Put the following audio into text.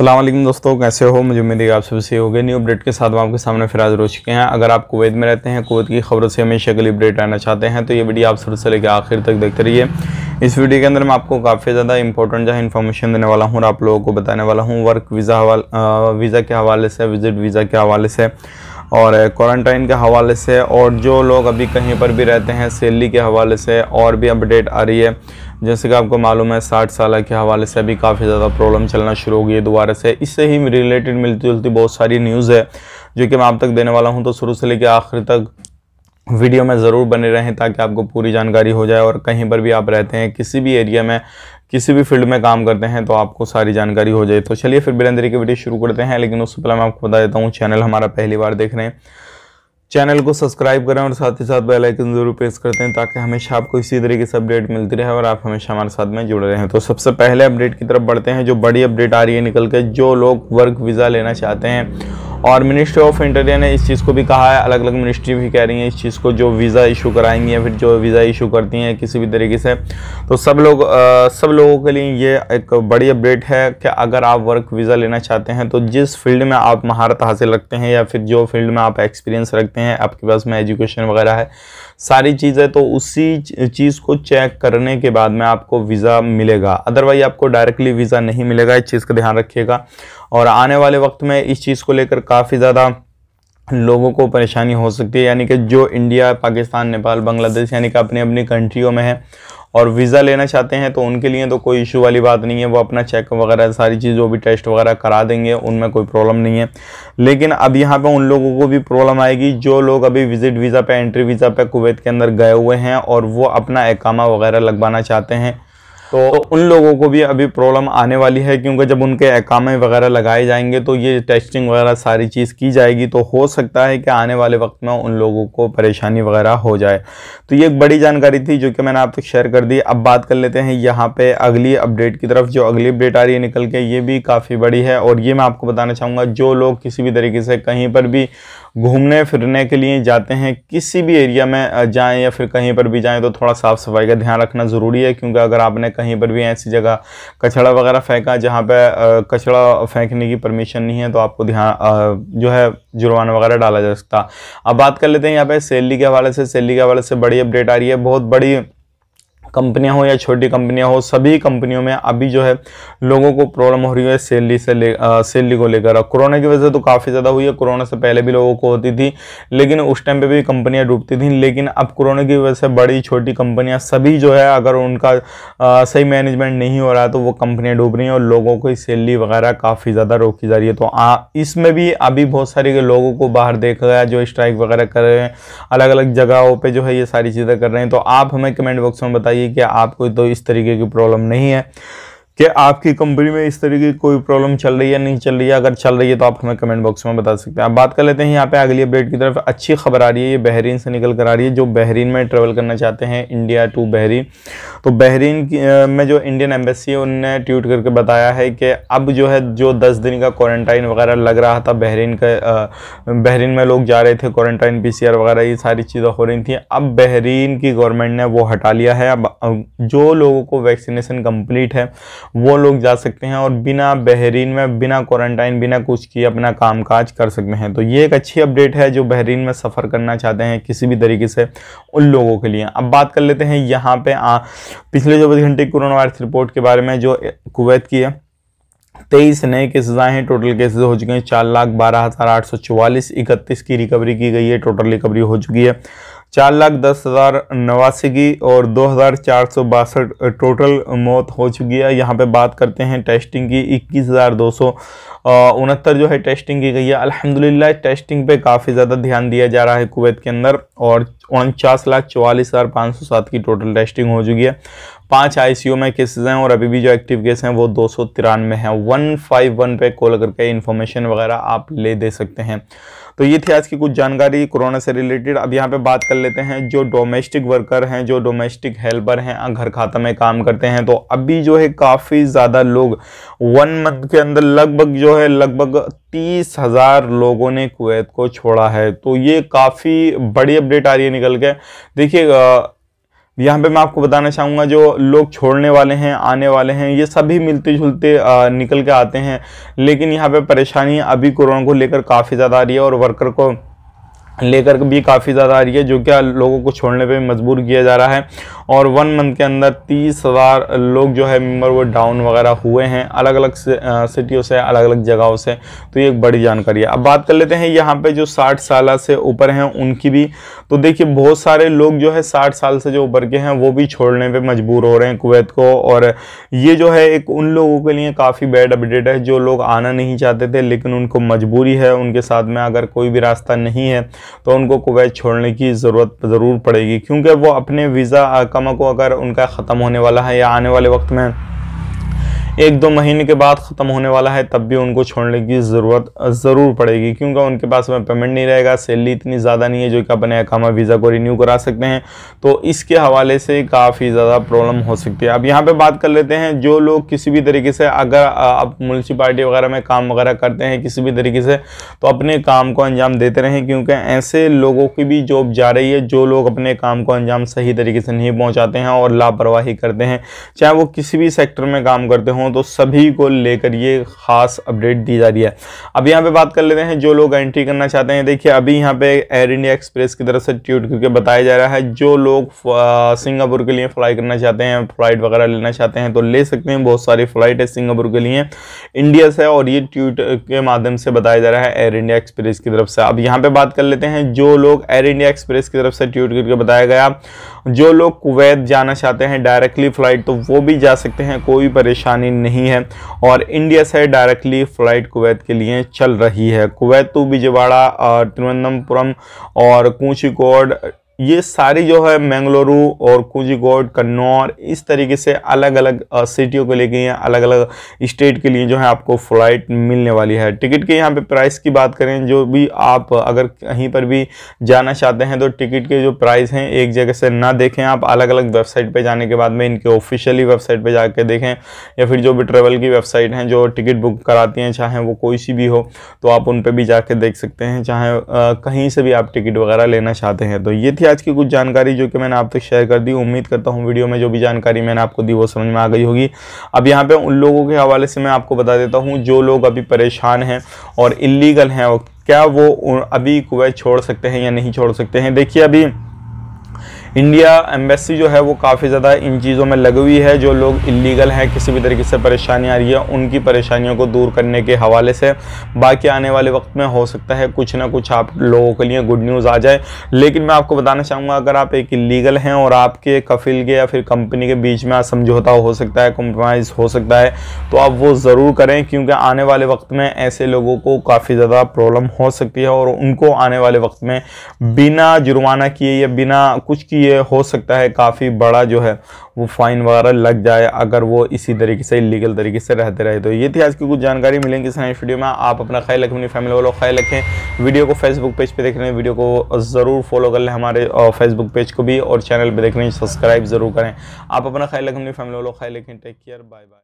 असलम दोस्तों कैसे हो मुझे उम्मीद है आप सबसे हो गए न्यू अपडेट के साथ आपके सामने फिराज हो चुके हैं अगर आप कुवैत में रहते हैं कुवैत की खबरों से हमेशा के लिए अपडेट आना चाहते हैं तो ये वीडियो आप शुरू से लेकर आखिर तक देखते रहिए इस वीडियो के अंदर मैं आपको काफ़ी ज़्यादा इंपॉर्टेंट जो है इन्फॉर्मेशन देने वाला हूँ और आप लोगों को बताने वाला हूँ वर्क वीज़ा हवाल वीज़ा के हवाले से विजिट वीज़ा के हवाले से और क्वारंटाइन के हवाले से और जो लोग अभी कहीं पर भी रहते हैं सैलरी के हवाले से और भी अपडेट आ रही है जैसे कि आपको मालूम है साठ साल के हवाले से अभी काफ़ी ज़्यादा प्रॉब्लम चलना शुरू हो गई है दोबारा से इससे ही रिलेटेड मिलती जुलती बहुत सारी न्यूज़ है जो कि मैं आप तक देने वाला हूँ तो शुरू से लेकर आखिर तक वीडियो में ज़रूर बने रहें ताकि आपको पूरी जानकारी हो जाए और कहीं पर भी आप रहते हैं किसी भी एरिया में किसी भी फील्ड में काम करते हैं तो आपको सारी जानकारी हो जाए तो चलिए फिर बिलंदरी की वीडियो शुरू करते हैं लेकिन उससे पहले मैं आपको बता देता हूँ चैनल हमारा पहली बार देख रहे हैं चैनल को सब्सक्राइब करें और साथ ही साथ बेल आइकन जरूर प्रेस करते हैं ताकि हमेशा आपको इसी तरीके से अपडेट मिलती रहे और आप हमेशा हमारे साथ में जुड़े रहें तो सबसे पहले अपडेट की तरफ बढ़ते हैं जो बड़ी अपडेट आ रही है निकल के जो लोग वर्क वीज़ा लेना चाहते हैं और मिनिस्ट्री ऑफ इंटीरियर ने इस चीज़ को भी कहा है अलग अलग मिनिस्ट्री भी कह रही हैं इस चीज़ को जो वीज़ा इशू कराएंगी या फिर जो वीज़ा इशू करती हैं किसी भी तरीके से तो सब लोग आ, सब लोगों के लिए ये एक बड़ी अपडेट है कि अगर आप वर्क वीज़ा लेना चाहते हैं तो जिस फील्ड में आप महारत हासिल रखते हैं या फिर जो फील्ड में आप एक्सपीरियंस रखते हैं आपके पास में एजुकेशन वगैरह है सारी चीज़ें तो उसी चीज़ को चेक करने के बाद में आपको वीज़ा मिलेगा अदरवाइज आपको डायरेक्टली वीज़ा नहीं मिलेगा इस चीज़ का ध्यान रखिएगा और आने वाले वक्त में इस चीज़ को लेकर काफ़ी ज़्यादा लोगों को परेशानी हो सकती है यानी कि जो इंडिया पाकिस्तान नेपाल बांग्लादेश यानी कि अपने अपनी कंट्रियों में है और वीज़ा लेना चाहते हैं तो उनके लिए तो कोई इशू वाली बात नहीं है वो अपना चेक वगैरह सारी चीज़ जो भी टेस्ट वगैरह करा देंगे उनमें कोई प्रॉब्लम नहीं है लेकिन अब यहाँ पे उन लोगों को भी प्रॉब्लम आएगी जो लोग अभी विज़िट वीज़ा पे एंट्री वीज़ा पे कुवैत के अंदर गए हुए हैं और वो अपना एकामा वगैरह लगवाना चाहते हैं तो उन लोगों को भी अभी प्रॉब्लम आने वाली है क्योंकि जब उनके अकामे वगैरह लगाए जाएंगे तो ये टेस्टिंग वगैरह सारी चीज़ की जाएगी तो हो सकता है कि आने वाले वक्त में उन लोगों को परेशानी वगैरह हो जाए तो ये एक बड़ी जानकारी थी जो कि मैंने आप तक शेयर कर दी अब बात कर लेते हैं यहाँ पर अगली अपडेट की तरफ जो अगली अपडेट आ रही है निकल के ये भी काफ़ी बड़ी है और ये मैं आपको बताना चाहूँगा जो लोग किसी भी तरीके से कहीं पर भी घूमने फिरने के लिए जाते हैं किसी भी एरिया में जाएं या फिर कहीं पर भी जाएं तो थोड़ा साफ़ सफाई का ध्यान रखना ज़रूरी है क्योंकि अगर आपने कहीं पर भी ऐसी जगह कचड़ा वगैरह फेंका जहाँ पर कचड़ा फेंकने की परमिशन नहीं है तो आपको ध्यान जो है जुर्माना वगैरह डाला जा सकता अब बात कर लेते हैं यहाँ पर सैलरी के हवाले से सैलरी के हवाले से बड़ी अपडेट आ रही है बहुत बड़ी कंपनियां हो या छोटी कंपनियां हो सभी कंपनियों में अभी जो है लोगों को प्रॉब्लम हो रही है सैलरी से ले सैलरी को लेकर कोरोना की वजह से तो काफ़ी ज़्यादा हुई है कोरोना से पहले भी लोगों को होती थी लेकिन उस टाइम पर भी कंपनियाँ डूबती थी लेकिन अब कोरोना की वजह से बड़ी छोटी कंपनियाँ सभी जो है अगर उनका आ, सही मैनेजमेंट नहीं हो रहा तो वो कंपनियाँ डूब रही हैं और लोगों की सैलरी वगैरह काफ़ी ज़्यादा रोकी जा रही है तो इसमें भी अभी बहुत सारे लोगों को बाहर देखा गया जो स्ट्राइक वगैरह कर रहे हैं अलग अलग जगहों पर जो है ये सारी चीज़ें कर रहे हैं तो आप हमें कमेंट बॉक्स में बताइए चाहिए कि आपको तो इस तरीके की प्रॉब्लम नहीं है कि आपकी कंपनी में इस तरीके की कोई प्रॉब्लम चल रही है नहीं चल रही है अगर चल रही है तो आप हमें कमेंट बॉक्स में बता सकते हैं आप बात कर लेते हैं यहाँ पे अगली अपडेट की तरफ अच्छी खबर आ रही है ये बहरीन से निकल कर आ रही है जो बहरीन में ट्रेवल करना चाहते हैं इंडिया टू बहरीन तो बहरीन में जो इंडियन एम्बेसी है उनने ट्वीट करके बताया है कि अब जो है जो दस दिन का क्वारंटाइन वगैरह लग रहा था बहरीन का बहरीन में लोग जा रहे थे क्वारंटाइन पी वगैरह ये सारी चीज़ें हो रही थी अब बहरीन की गवर्नमेंट ने वो हटा लिया है अब जो लोगों को वैक्सीनेसन कम्प्लीट है वो लोग जा सकते हैं और बिना बहरीन में बिना क्वारंटाइन बिना कुछ किए अपना कामकाज कर सकते हैं तो ये एक अच्छी अपडेट है जो बहरीन में सफ़र करना चाहते हैं किसी भी तरीके से उन लोगों के लिए अब बात कर लेते हैं यहाँ पे पिछले चौबीस घंटे कोरोना वायरस रिपोर्ट के बारे में जो कुवैत की है तेईस नए केसेज आए हैं टोटल केसेज हो चुके हैं चार लाख बारह हज़ार आठ सौ चौवालीस इकतीस की रिकवरी की गई है टोटल रिकवरी हो चुकी है चार लाख दस हज़ार नवासी की और दो हज़ार चार सौ बासठ टोटल मौत हो चुकी है यहाँ पे बात करते हैं टेस्टिंग की इक्कीस हज़ार दो सौ उनहत्तर जो है टेस्टिंग की गई है अल्हम्दुलिल्लाह टेस्टिंग पे काफ़ी ज़्यादा ध्यान दिया जा रहा है कुवैत के अंदर और उनचास लाख चौवालीस हज़ार पाँच सौ सात की टोटल टेस्टिंग हो चुकी है पांच आईसीयू में केसेस हैं और अभी भी जो एक्टिव केस हैं वो दो सौ तिरानवे हैं वन फाइव वन पे कॉल करके इन्फॉर्मेशन वगैरह आप ले दे सकते हैं तो ये थी आज की कुछ जानकारी कोरोना से रिलेटेड अब यहाँ पे बात कर लेते हैं जो डोमेस्टिक वर्कर हैं जो डोमेस्टिक हेल्पर हैं घर खाता में काम करते हैं तो अभी जो है काफ़ी ज़्यादा लोग वन मंथ के अंदर लगभग जो है लगभग तीस हज़ार लोगों ने कुवैत को छोड़ा है तो ये काफ़ी बड़ी अपडेट आ रही है निकल के देखिए यहाँ पे मैं आपको बताना चाहूँगा जो लोग छोड़ने वाले हैं आने वाले हैं ये सभी मिलते जुलते निकल के आते हैं लेकिन यहाँ पे परेशानी अभी कोरोना को लेकर काफ़ी ज़्यादा आ रही है और वर्कर को लेकर भी काफ़ी ज़्यादा आ रही है जो कि लोगों को छोड़ने पे मजबूर किया जा रहा है और वन मंथ के अंदर तीस हज़ार लोग जो है मेंबर वो डाउन वगैरह हुए हैं अलग अलग सिटियों से अलग अलग जगहों से तो ये एक बड़ी जानकारी है अब बात कर लेते हैं यहाँ पे जो साठ साल से ऊपर हैं उनकी भी तो देखिए बहुत सारे लोग जो है साठ साल से जो ऊपर के हैं वो भी छोड़ने पर मजबूर हो रहे हैं कुवैत को और ये जो है एक उन लोगों के लिए काफ़ी बैड अपडेट है जो लोग आना नहीं चाहते थे लेकिन उनको मजबूरी है उनके साथ में अगर कोई भी रास्ता नहीं है तो उनको कुवैत छोड़ने की ज़रूरत ज़रूर पड़ेगी क्योंकि वो अपने वीज़ा कमा को अगर उनका ख़त्म होने वाला है या आने वाले वक्त में एक दो महीने के बाद ख़त्म होने वाला है तब भी उनको छोड़ने की ज़रूरत ज़रूर पड़ेगी क्योंकि उनके पास में पेमेंट नहीं रहेगा सैलरी इतनी ज़्यादा नहीं है जो कि अपने अकामा वीज़ा को रिन्यू करा सकते हैं तो इसके हवाले से काफ़ी ज़्यादा प्रॉब्लम हो सकती है अब यहाँ पर बात कर लेते हैं जो लोग किसी भी तरीके से अगर आप म्यूनसिपाली वगैरह में काम वगैरह करते हैं किसी भी तरीके से तो अपने काम को अंजाम देते रहें क्योंकि ऐसे लोगों की भी जॉब जा रही है जो लोग अपने काम को अंजाम सही तरीके से नहीं पहुँचाते हैं और लापरवाही करते हैं चाहे वो किसी भी सेक्टर में काम करते हों हों तो सभी को लेकर ये ख़ास अपडेट दी जा रही है अब यहाँ पे बात कर लेते हैं जो लोग एंट्री करना चाहते हैं देखिए अभी यहाँ पे एयर इंडिया एक्सप्रेस की तरफ से ट्वीट करके बताया जा रहा है जो लोग सिंगापुर के लिए फ़्लाई करना चाहते हैं फ़्लाइट वगैरह लेना चाहते हैं तो ले सकते हैं बहुत सारी फ़्लाइट है सिंगापुर के लिए इंडिया से और ये ट्यूट के माध्यम से बताया जा रहा है एयर इंडिया एक्सप्रेस की तरफ से अब यहाँ पर बात कर लेते हैं जो लोग एयर इंडिया एक्सप्रेस की तरफ से ट्वीट करके बताया गया जो लोग कुवैत जाना चाहते हैं डायरेक्टली फ़्लाइट तो वो भी जा सकते हैं कोई परेशानी लाइन नहीं है और इंडिया से डायरेक्टली फ़्लाइट कुवैत के लिए चल रही है कुवैत तो बिजवाड़ा और तिरुवनंतपुरम और कोचिकोड ये सारी जो है मैंगलोरु और कुजीगोड कन्नौर इस तरीके से अलग अलग सिटियों को लेके या अलग अलग स्टेट के लिए जो है आपको फ्लाइट मिलने वाली है टिकट के यहाँ पे प्राइस की बात करें जो भी आप अगर कहीं पर भी जाना चाहते हैं तो टिकट के जो प्राइस हैं एक जगह से ना देखें आप अलग अलग वेबसाइट पर जाने के बाद में इनके ऑफिशियली वेबसाइट पर जा देखें या फिर जो भी ट्रेवल की वेबसाइट हैं जो टिकट बुक कराती हैं चाहे वो कोई सी भी हो तो आप उन पर भी जाके देख सकते हैं चाहे कहीं से भी आप टिकट वगैरह लेना चाहते हैं तो ये थी आज की कुछ जानकारी जो कि मैंने आप तक शेयर कर दी उम्मीद करता हूँ वीडियो में जो भी जानकारी मैंने आपको दी वो समझ में आ गई होगी अब यहाँ पे उन लोगों के हवाले से मैं आपको बता देता हूँ जो लोग अभी परेशान हैं और इलीगल हैं क्या वो अभी कुवैत छोड़ सकते हैं या नहीं छोड़ सकते हैं देखिए अभी इंडिया एम्बेसी जो है वो काफ़ी ज़्यादा इन चीज़ों में लगी हुई है जो लोग इलीगल हैं किसी भी तरीके से परेशानी आ रही है उनकी परेशानियों को दूर करने के हवाले से बाकी आने वाले वक्त में हो सकता है कुछ ना कुछ आप लोगों के लिए गुड न्यूज़ आ जाए लेकिन मैं आपको बताना चाहूँगा अगर आप एक इलीगल हैं और आपके कफिल के या फिर कंपनी के बीच में समझौता हो सकता है कॉम्प्रोमाइज़ हो सकता है तो आप वो ज़रूर करें क्योंकि आने वाले वक्त में ऐसे लोगों को काफ़ी ज़्यादा प्रॉब्लम हो सकती है और उनको आने वाले वक्त में बिना जुर्माना किए या बिना कुछ किए ये हो सकता है काफ़ी बड़ा जो है वो फाइन वगैरह लग जाए अगर वो इसी तरीके से इलीगल तरीके से रहते रहे तो ये थी आज की कुछ जानकारी मिलेंगी इस नेक्स्ट वीडियो में आप अपना ख्याल रखें अपनी फैमिली वालों ख्याल रखें वीडियो को फेसबुक पेज पे देख रहे हैं वीडियो को ज़रूर फॉलो कर लें हमारे फेसबुक पेज को भी और चैनल पर देख रहे हैं सब्सक्राइब ज़रूर करें आप अपना ख्याल रखें अपनी फैमिली वालों ख्याल रखें टेक केयर बाय बाय